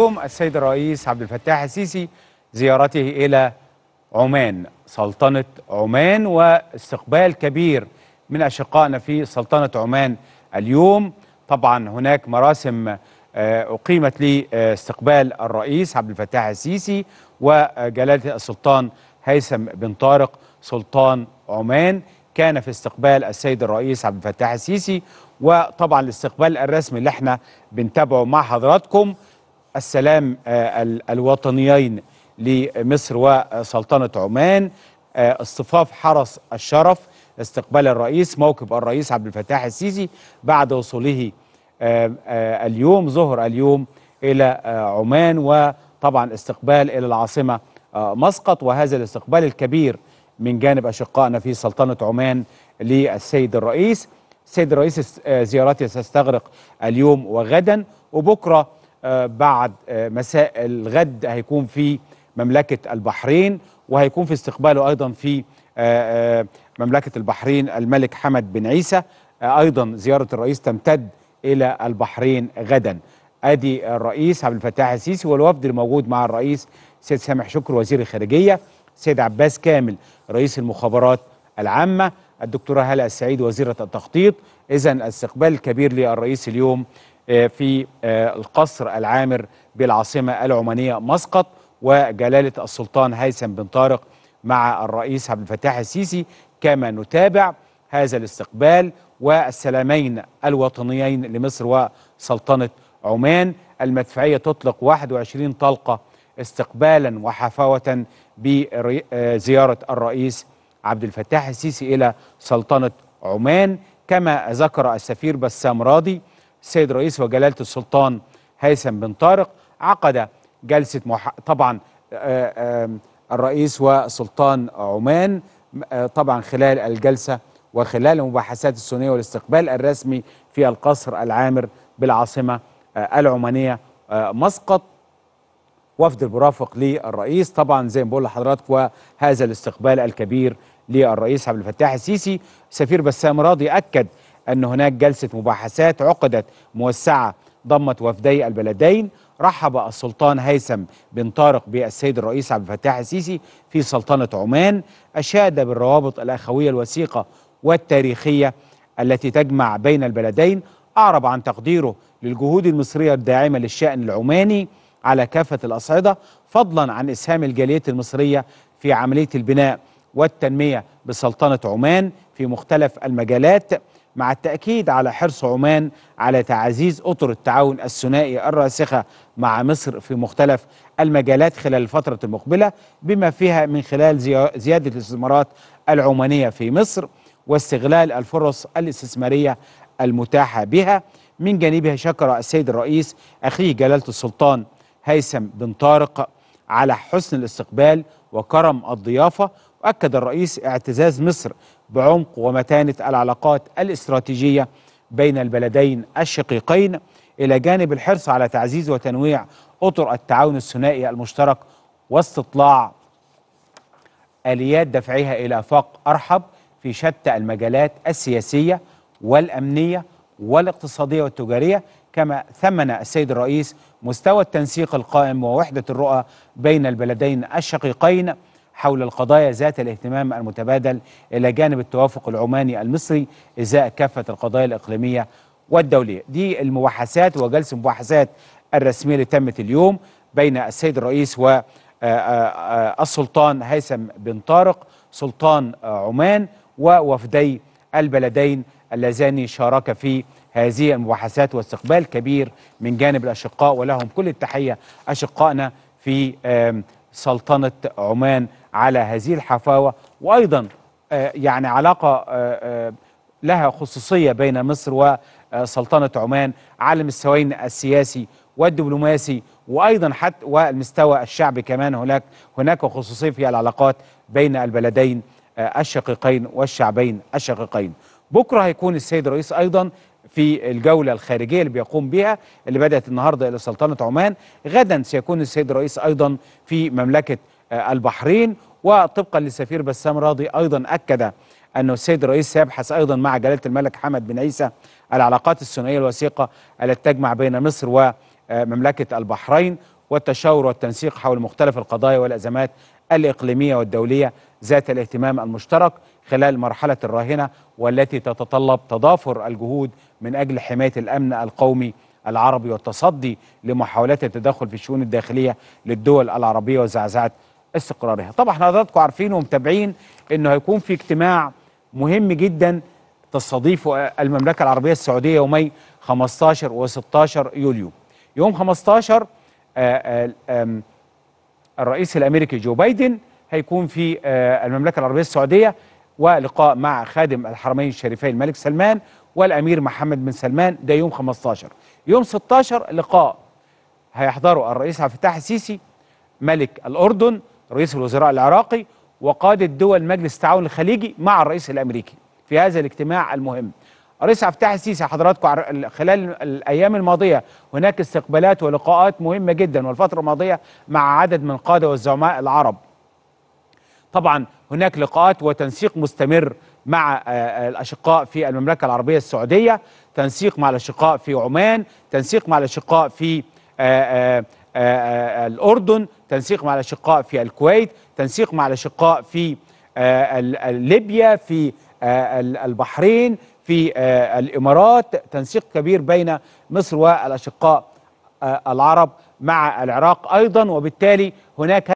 يوم السيد الرئيس عبد الفتاح السيسي زيارته إلى عمان سلطنة عمان واستقبال كبير من أشقائنا في سلطنة عمان اليوم طبعا هناك مراسم آه، أقيمت لاستقبال الرئيس عبد الفتاح السيسي وجلالة السلطان هيثم بن طارق سلطان عمان كان في استقبال السيد الرئيس عبد الفتاح السيسي وطبعا الاستقبال الرسمي اللي احنا بنتابعه مع حضراتكم السلام آه، الوطنيين لمصر وسلطنة عمان آه، اصطفاف حرس الشرف استقبال الرئيس موكب الرئيس عبد الفتاح السيسي بعد وصوله آه، اليوم ظهر اليوم إلى عمان وطبعا استقبال إلى العاصمة مسقط وهذا الاستقبال الكبير من جانب أشقائنا في سلطنة عمان للسيد الرئيس السيد الرئيس زياراتي ستستغرق اليوم وغدا وبكرة آه، بعد آه، مساء الغد هيكون في مملكة البحرين وهيكون في استقباله أيضا في آه، مملكة البحرين الملك حمد بن عيسى أيضا زيارة الرئيس تمتد إلى البحرين غدا أدي الرئيس عبد الفتاح السيسي والوفد الموجود مع الرئيس سيد سامح شكر وزير الخارجية سيد عباس كامل رئيس المخابرات العامة الدكتورة هلا السعيد وزيرة التخطيط إذا استقبال كبير للرئيس اليوم آه، في آه، القصر العامر بالعاصمة العمانية مسقط وجلالة السلطان هيثم بن طارق مع الرئيس عبد الفتاح السيسي كما نتابع هذا الاستقبال والسلامين الوطنيين لمصر وسلطنة عمان المدفعية تطلق 21 طلقة استقبالا وحفاوة بزيارة الرئيس عبد الفتاح السيسي إلى سلطنة عمان كما ذكر السفير بسام راضي السيد رئيس وجلالة السلطان هيثم بن طارق عقد جلسة محا... طبعا آه، الرئيس وسلطان عمان آه، طبعا خلال الجلسة وخلال المباحثات الصينية والاستقبال الرسمي في القصر العامر بالعاصمة آه، العمانية مسقط وفد المرافق للرئيس طبعا زي ما بقول لحضراتكم وهذا الاستقبال الكبير للرئيس عبد الفتاح السيسي سفير بسام راضي أكد أن هناك جلسة مباحثات عقدت موسعة ضمت وفدي البلدين رحب السلطان هيثم بن طارق بالسيد الرئيس عبد الفتاح السيسي في سلطنة عمان أشاد بالروابط الأخوية الوثيقة والتاريخية التي تجمع بين البلدين أعرب عن تقديره للجهود المصرية الداعمة للشأن العماني على كافة الأصعدة فضلا عن إسهام الجالية المصرية في عملية البناء والتنمية بسلطنة عمان في مختلف المجالات مع التأكيد على حرص عمان على تعزيز أطر التعاون الثنائي الراسخة مع مصر في مختلف المجالات خلال الفترة المقبلة بما فيها من خلال زيادة الاستثمارات العمانية في مصر واستغلال الفرص الاستثمارية المتاحة بها من جانبها شكر السيد الرئيس أخيه جلالة السلطان هيثم بن طارق على حسن الاستقبال وكرم الضيافة وأكد الرئيس اعتزاز مصر بعمق ومتانه العلاقات الاستراتيجيه بين البلدين الشقيقين الى جانب الحرص على تعزيز وتنويع اطر التعاون الثنائي المشترك واستطلاع اليات دفعها الى افاق ارحب في شتى المجالات السياسيه والامنيه والاقتصاديه والتجاريه كما ثمن السيد الرئيس مستوى التنسيق القائم ووحده الرؤى بين البلدين الشقيقين حول القضايا ذات الاهتمام المتبادل إلى جانب التوافق العماني المصري إزاء كافة القضايا الإقليمية والدولية دي المباحثات وجلسة المباحثات الرسمية اللي تمت اليوم بين السيد الرئيس و آه، آه، آه، السلطان هيثم بن طارق سلطان عمان ووفدي البلدين اللذان شارك في هذه المباحثات واستقبال كبير من جانب الأشقاء ولهم كل التحية أشقائنا في سلطنة عمان على هذه الحفاوة وأيضا آه، يعني علاقة آه، آه، لها خصوصية بين مصر وسلطنة عمان على المستويين السياسي والدبلوماسي وايضا حتى والمستوى الشعبي كمان هناك هناك خصوصيه في العلاقات بين البلدين الشقيقين والشعبين الشقيقين. بكره هيكون السيد الرئيس ايضا في الجوله الخارجيه اللي بيقوم بها اللي بدات النهارده الى سلطنه عمان، غدا سيكون السيد الرئيس ايضا في مملكه آه، البحرين وطبقا للسفير بسام راضي أيضا أكد أن السيد الرئيس سيبحث أيضا مع جلالة الملك حمد بن عيسى العلاقات الثنائية الوثيقة التي تجمع بين مصر ومملكة البحرين والتشاور والتنسيق حول مختلف القضايا والأزمات الإقليمية والدولية ذات الاهتمام المشترك خلال مرحلة الراهنة والتي تتطلب تضافر الجهود من أجل حماية الأمن القومي العربي والتصدي لمحاولات التدخل في الشؤون الداخلية للدول العربية وزعزعة استقرارها طبعا حضراتكم عارفين ومتابعين انه هيكون في اجتماع مهم جدا تستضيفه المملكه العربيه السعوديه يومي 15 و16 يوليو يوم 15 آه، آه، الرئيس الامريكي جو بايدن هيكون في آه، المملكه العربيه السعوديه ولقاء مع خادم الحرمين الشريفين الملك سلمان والامير محمد بن سلمان ده يوم 15 يوم 16 لقاء هيحضره الرئيس عبد الفتاح السيسي ملك الاردن رئيس الوزراء العراقي وقادة دول مجلس التعاون الخليجي مع الرئيس الأمريكي في هذا الاجتماع المهم الرئيس عفتاح السيسي حضراتكم خلال الايام الماضيه هناك استقبالات ولقاءات مهمه جدا والفتره الماضيه مع عدد من القاده والزعماء العرب. طبعا هناك لقاءات وتنسيق مستمر مع آه، آه، الاشقاء في المملكه العربيه السعوديه، تنسيق مع الاشقاء في عمان، تنسيق مع الاشقاء في آه، الاردن، تنسيق مع الأشقاء في الكويت تنسيق مع الأشقاء في آه، ليبيا في آه، البحرين في آه، الإمارات تنسيق كبير بين مصر والأشقاء العرب مع العراق أيضا وبالتالي هناك